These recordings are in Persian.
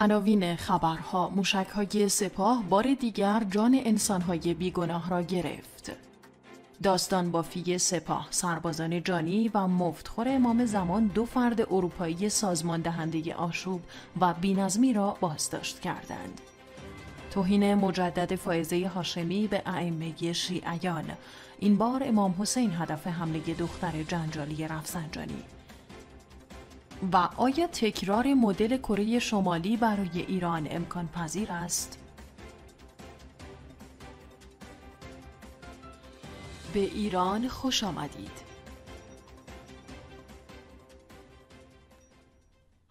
عناوین خبرها های سپاه بار دیگر جان های بیگناه را گرفت داستان بافی سپاه سربازان جانی و مفتخور امام زمان دو فرد اروپایی سازمان دهنده آشوب و بینظمی را بازداشت کردند توهین مجدد فائزه هاشمی به ائمه شیعیان این بار امام حسین هدف حمله دختر جنجالی رفسنجانی و آیا تکرار مدل کره شمالی برای ایران امکان پذیر است؟ به ایران خوش آمدید.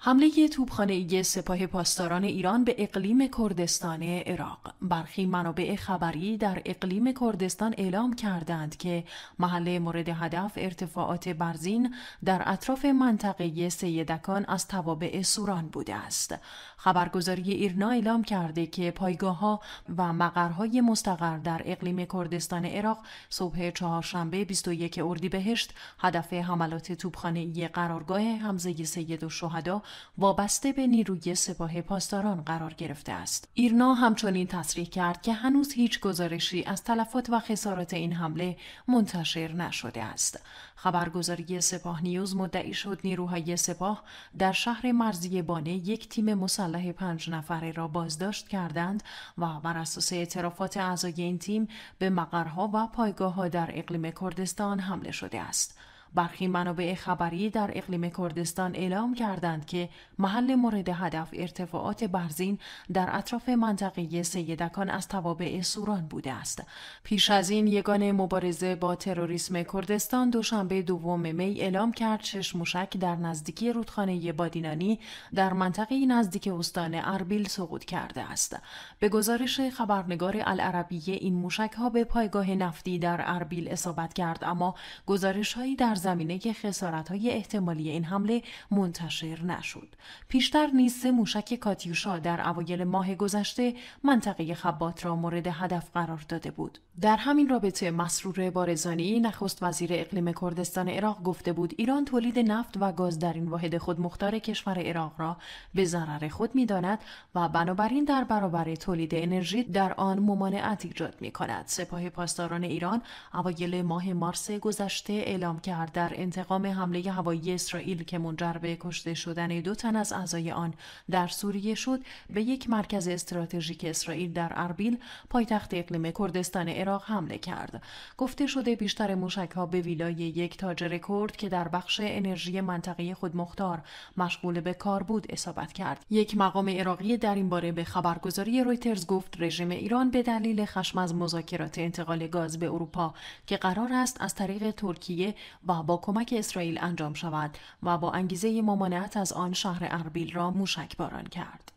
حمله توپخانه سپاه پاسداران ایران به اقلیم کردستان عراق برخی منابع خبری در اقلیم کردستان اعلام کردند که محل مورد هدف ارتفاعات برزین در اطراف منطقه سیدکان از توابع سوران بوده است خبرگزاری ایرنا اعلام کرده که پایگاه ها و مقرهای مستقر در اقلیم کردستان عراق صبح چهارشنبه 21 اردیبهشت هدف حملات توپخانه قرارگاه حمزه سید و شهده وابسته به نیروی سپاه پاسداران قرار گرفته است ایرنا همچنین تصریح کرد که هنوز هیچ گزارشی از تلفات و خسارات این حمله منتشر نشده است خبرگزاری سپاه نیوز مدعی شد نیروهای سپاه در شهر مرزی بانه یک تیم مسلح پنج نفره را بازداشت کردند و بر اساس اعترافات اعضای این تیم به مقرها و پایگاه در اقلیم کردستان حمله شده است. برخی منابع خبری در اقلیم کردستان اعلام کردند که محل مورد هدف ارتفاعات برزین در اطراف منطقه سیدکان از توابع سوران بوده است. پیش از این یگان مبارزه با تروریسم کردستان دوشنبه دوم می اعلام کرد شش موشک در نزدیکی رودخانه بادینانی در منطقه نزدیک استان اربیل سقوط کرده است. به گزارش خبرنگار العربیه این موشک ها به پایگاه نفتی در اربیل اصابت کرد اما گزارش هایی در زمینه که خسارت های احتمالی این حمله منتشر نشد. پیشتر نیز سه موشک کاتیوشا در اوایل ماه گذشته منطقه خبات را مورد هدف قرار داده بود. در همین رابطه مسرور بارزانی نخست وزیر اقلیم کردستان عراق گفته بود ایران تولید نفت و گاز در این واحد خود مختار کشور عراق را به ضرر خود میداند و بنابراین در برابر تولید انرژی در آن ممانعت ایجاد می کند. سپاه پاسداران ایران اوایل ماه مارس گذشته اعلام کرد در انتقام حمله هوایی اسرائیل که منجر به کشته شدن دو تن از اعضای آن در سوریه شد به یک مرکز استراتژیک اسرائیل در اربیل پایتخت اقلیم کردستان عراق حمله کرد گفته شده بیشتر موشک ها به ویلای یک تاجر کرد که در بخش انرژی منطقه خود مختار مشغول به کار بود اصابت کرد یک مقام عراقی در این باره به خبرگزاری رویترز گفت رژیم ایران به دلیل خشم از مذاکرات انتقال گاز به اروپا که قرار است از طریق ترکیه و با کمک اسرائیل انجام شود و با انگیزه ممانعت از آن شهر اربیل را موشک باران کرد.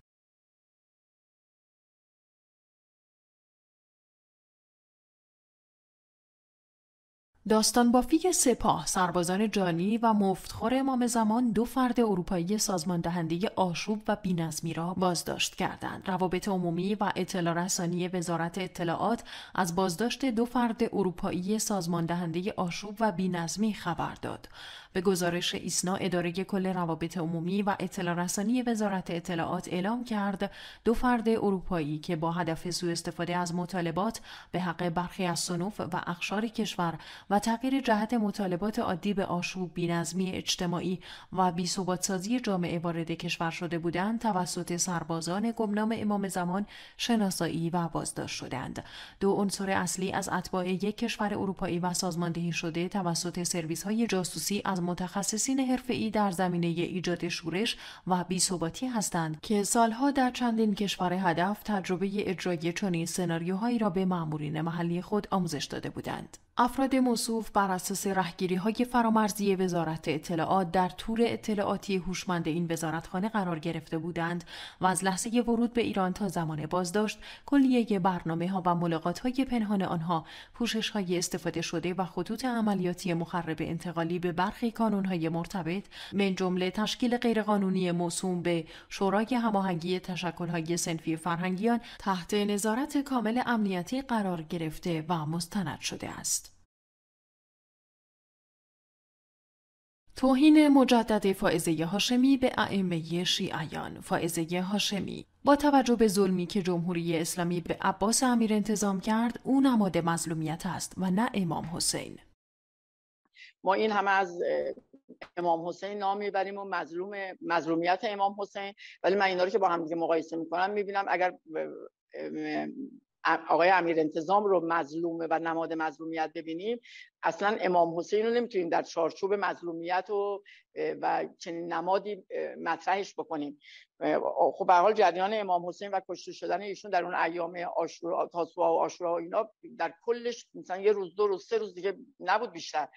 داستان بافی سپاه سربازان جانی و مفتخور امام زمان دو فرد اروپایی سازمان دهنده آشوب و بینظمی را بازداشت کردند روابط عمومی و اطلاع رسانی وزارت اطلاعات از بازداشت دو فرد اروپایی سازمان دهنده آشوب و بینظمی خبر داد به گزارش ایسنا اداره کل روابط عمومی و اطلاع رسانی وزارت اطلاعات اعلام کرد دو فرد اروپایی که با هدف سوء استفاده از مطالبات به حق برخی از صنوف و اخشار کشور و تغییر جهت مطالبات عادی به آشوب بینظمی اجتماعی و بیثباتسازی جامعه وارد کشور شده بودند توسط سربازان گمنام امام زمان شناسایی و بازداشت شدند دو عنصر اصلی از اتباع یک کشور اروپایی و سازماندهی شده توسط سرویس های جاسوسی از متخصصین حرفه‌ای در زمینه ایجاد شورش و صباتی هستند که سالها در چندین کشور هدف تجربه اجرای چنین سناریوهایی را به مامورین محلی خود آموزش داده بودند. افراد موصوف بر اساس رهگیری های فرامرزی وزارت اطلاعات در تور اطلاعاتی هوشمند این وزارتخانه قرار گرفته بودند و از لحظه ورود به ایران تا زمان بازداشت کلیه برنامه ها و ملاقات های پنهان آنها پوشش های استفاده شده و خطوط عملیاتی مخرب انتقالی به برخی کانون های مرتبط من جمله تشکیل غیرقانونی موسوم به شورای هماهنگی تشکل های سنفی فرهنگیان تحت نظارت کامل امنیتی قرار گرفته و مستند شده است. توهین مجدد فائزه هاشمی به ائمه شیعیان فائزه هاشمی با توجه به ظلمی که جمهوری اسلامی به عباس امیر انتظام کرد او نماد مظلومیت است و نه امام حسین ما این همه از امام حسین نام میبریم و مظلوم مظلومیت امام حسین ولی من اینا رو که با هم دیگه مقایسه میکنم میبینم اگر آقای امیر انتظام رو مظلومه و نماد مظلومیت ببینیم اصلا امام حسین رو نمیتونیم در چارچوب مظلومیت و و چنین نمادی مطرحش بکنیم خب به حال جریان امام حسین و کشته شدن ایشون در اون ایام آشورا تاسوعا و آشورا اینا در کلش مثلا یه روز دو روز سه روز دیگه نبود بیشتر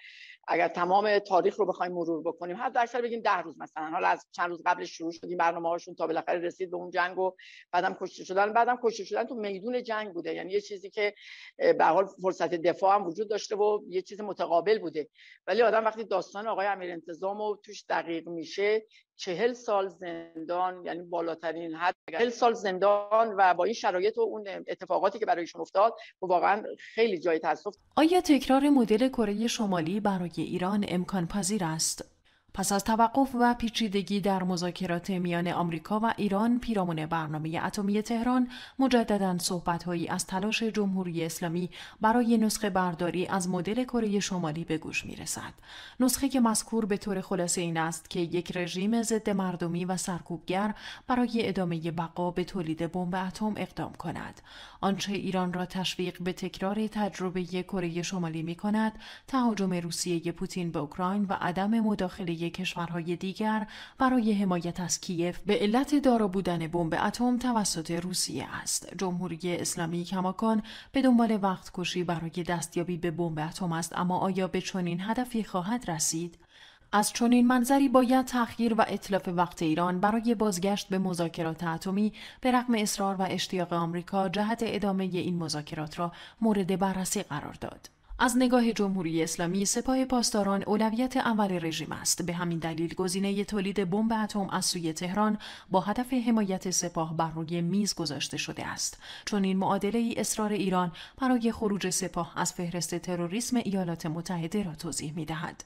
اگر تمام تاریخ رو بخوایم مرور بکنیم حد اکثر بگیم ده روز مثلا حالا از چند روز قبل شروع شد این برنامه هاشون تا بالاخره رسید به اون جنگ و بعدم کشته شدن بعدم کشته شدن تو میدون جنگ بوده یعنی یه چیزی که به حال فرصت دفاع هم وجود داشته و یه چیز متقابل بوده ولی آدم وقتی داستان آقای امیر انتظام رو توش دقیق میشه چهل سال زندان یعنی بالاترین حد چهل سال زندان و با این شرایط و اون اتفاقاتی که برایشون افتاد و خب واقعا خیلی جای تاسف آیا تکرار مدل کره شمالی برای ایران امکان پذیر است پس از توقف و پیچیدگی در مذاکرات میان آمریکا و ایران پیرامون برنامه اتمی تهران مجددا صحبتهایی از تلاش جمهوری اسلامی برای نسخه برداری از مدل کره شمالی به گوش میرسد نسخه که مذکور به طور خلاصه این است که یک رژیم ضد مردمی و سرکوبگر برای ادامه بقا به تولید بمب اتم اقدام کند آنچه ایران را تشویق به تکرار تجربه کره شمالی می تهاجم روسیه پوتین به اوکراین و عدم مداخله کشورهای دیگر برای حمایت از کیف به علت دارا بودن بمب اتم توسط روسیه است جمهوری اسلامی کماکان به دنبال وقت کشی برای دستیابی به بمب اتم است اما آیا به چنین هدفی خواهد رسید از چنین منظری باید تأخیر و اطلاف وقت ایران برای بازگشت به مذاکرات اتمی به رغم اصرار و اشتیاق آمریکا جهت ادامه این مذاکرات را مورد بررسی قرار داد. از نگاه جمهوری اسلامی سپاه پاسداران اولویت اول رژیم است به همین دلیل گزینه تولید بمب اتم از سوی تهران با هدف حمایت سپاه بر روی میز گذاشته شده است چون این معادله ای اصرار ایران برای خروج سپاه از فهرست تروریسم ایالات متحده را توضیح می دهد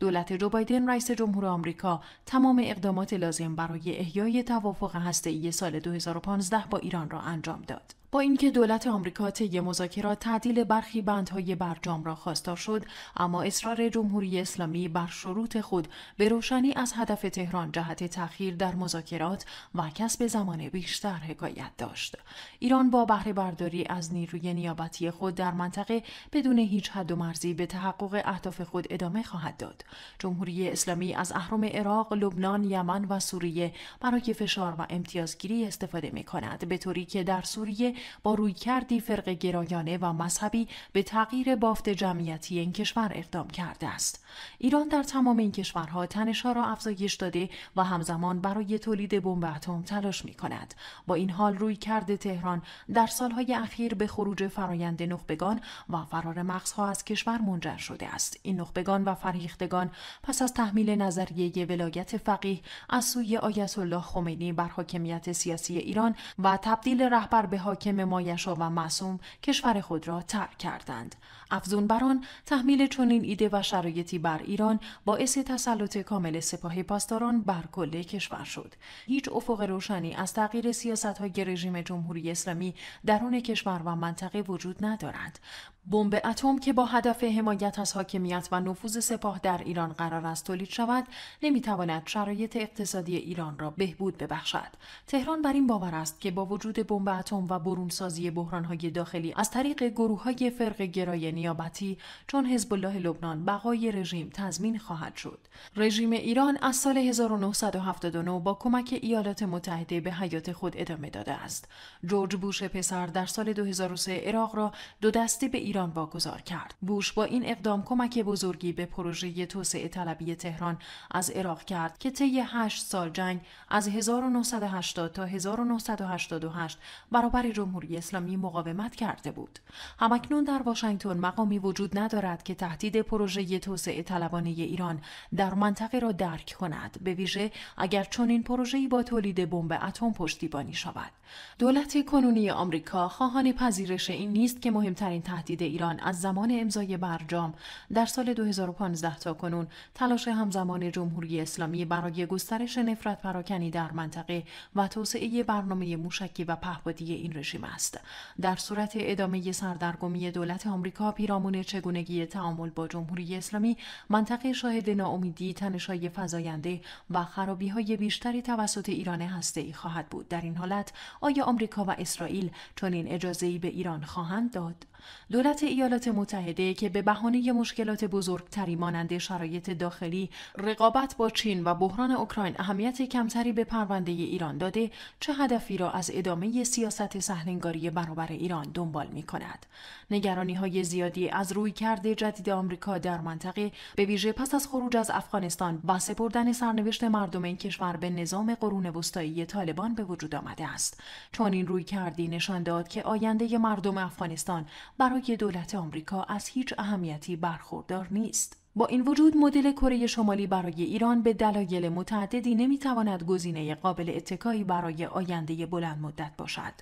دولت جو بایدن رئیس جمهور آمریکا تمام اقدامات لازم برای احیای توافق ای سال 2015 با ایران را انجام داد با اینکه دولت آمریکا طی مذاکرات تعدیل برخی بندهای برجام را خواستار شد اما اصرار جمهوری اسلامی بر شروط خود به روشنی از هدف تهران جهت تأخیر در مذاکرات و کسب زمان بیشتر حکایت داشت ایران با بهره برداری از نیروی نیابتی خود در منطقه بدون هیچ حد و مرزی به تحقق اهداف خود ادامه خواهد داد جمهوری اسلامی از اهرام عراق لبنان یمن و سوریه برای فشار و امتیازگیری استفاده می کند به طوری که در سوریه با کردی فرق گرایانه و مذهبی به تغییر بافت جمعیتی این کشور اقدام کرده است ایران در تمام این کشورها تنشها را افزایش داده و همزمان برای تولید بمب اتم تلاش می کند با این حال روی کرده تهران در سالهای اخیر به خروج فرایند نخبگان و فرار مغزها از کشور منجر شده است این نخبگان و فرهیختگان پس از تحمیل نظریه ولایت فقیه از سوی آیت الله خمینی بر حاکمیت سیاسی ایران و تبدیل رهبر به حاکم حاکم مایشا و معصوم کشور خود را ترک کردند افزون بر آن تحمیل چنین ایده و شرایطی بر ایران باعث تسلط کامل سپاه پاسداران بر کل کشور شد هیچ افق روشنی از تغییر سیاست های رژیم جمهوری اسلامی درون کشور و منطقه وجود ندارد بمب اتم که با هدف حمایت از حاکمیت و نفوذ سپاه در ایران قرار است تولید شود نمیتواند شرایط اقتصادی ایران را بهبود ببخشد تهران بر این باور است که با وجود بمب اتم و برونسازی بحرانهای داخلی از طریق گروههای فرق گرای نیابتی چون حزب الله لبنان بقای رژیم تضمین خواهد شد رژیم ایران از سال 1979 با کمک ایالات متحده به حیات خود ادامه داده است جورج بوش پسر در سال 2003 عراق را دو دستی به ایران ایران واگذار کرد بوش با این اقدام کمک بزرگی به پروژه توسعه طلبی تهران از عراق کرد که طی 8 سال جنگ از 1980 تا 1988 برابر جمهوری اسلامی مقاومت کرده بود همکنون در واشنگتن مقامی وجود ندارد که تهدید پروژه توسعه طلبانه ایران در منطقه را درک کند به ویژه اگر چنین پروژه‌ای با تولید بمب اتم پشتیبانی شود دولت کنونی آمریکا خواهان پذیرش این نیست که مهمترین تهدید جدید ایران از زمان امضای برجام در سال 2015 تا کنون تلاش همزمان جمهوری اسلامی برای گسترش نفرت پراکنی در منطقه و توسعه برنامه موشکی و پهپادی این رژیم است در صورت ادامه سردرگمی دولت آمریکا پیرامون چگونگی تعامل با جمهوری اسلامی منطقه شاهد ناامیدی تنشهای فزاینده و خرابی های بیشتری توسط ایران هسته ای خواهد بود در این حالت آیا آمریکا و اسرائیل چنین اجازه ای به ایران خواهند داد دولت ایالات متحده که به بهانه مشکلات بزرگتری مانند شرایط داخلی رقابت با چین و بحران اوکراین اهمیت کمتری به پرونده ایران داده چه هدفی را از ادامه سیاست سهلنگاری برابر ایران دنبال می کند نگرانی های زیادی از روی کرده جدید آمریکا در منطقه به ویژه پس از خروج از افغانستان و سپردن سرنوشت مردم این کشور به نظام قرون وسطایی طالبان به وجود آمده است چون این روی کردی نشان داد که آینده مردم افغانستان برای دولت آمریکا از هیچ اهمیتی برخوردار نیست. با این وجود مدل کره شمالی برای ایران به دلایل متعددی نمیتواند گزینه قابل اتکایی برای آینده بلند مدت باشد.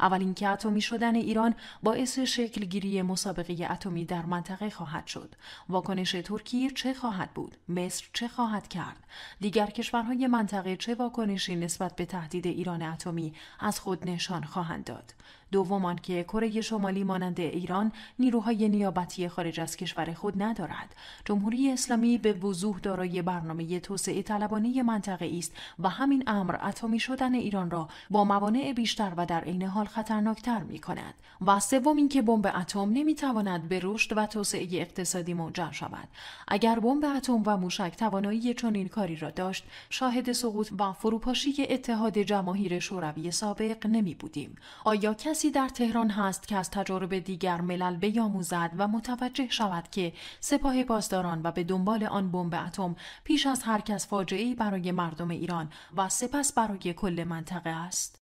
اول اینکه اتمی شدن ایران باعث شکل گیری مسابقه اتمی در منطقه خواهد شد. واکنش ترکیه چه خواهد بود؟ مصر چه خواهد کرد؟ دیگر کشورهای منطقه چه واکنشی نسبت به تهدید ایران اتمی از خود نشان خواهند داد؟ دوم آنکه کره شمالی مانند ایران نیروهای نیابتی خارج از کشور خود ندارد جمهوری اسلامی به وضوح دارای برنامه توسعه طلبانه منطقه است و همین امر اتمی شدن ایران را با موانع بیشتر و در عین حال خطرناکتر می کند و سوم اینکه بمب اتم نمیتواند به رشد و توسعه اقتصادی منجر شود اگر بمب اتم و موشک توانایی چنین کاری را داشت شاهد سقوط و فروپاشی اتحاد جماهیر شوروی سابق نمی بودیم آیا کسی در تهران هست که از تجارب دیگر ملل بیاموزد و متوجه شود که سپاه پاسداران و به دنبال آن بمب اتم پیش از هر کس فاجعه برای مردم ایران و سپس برای کل منطقه است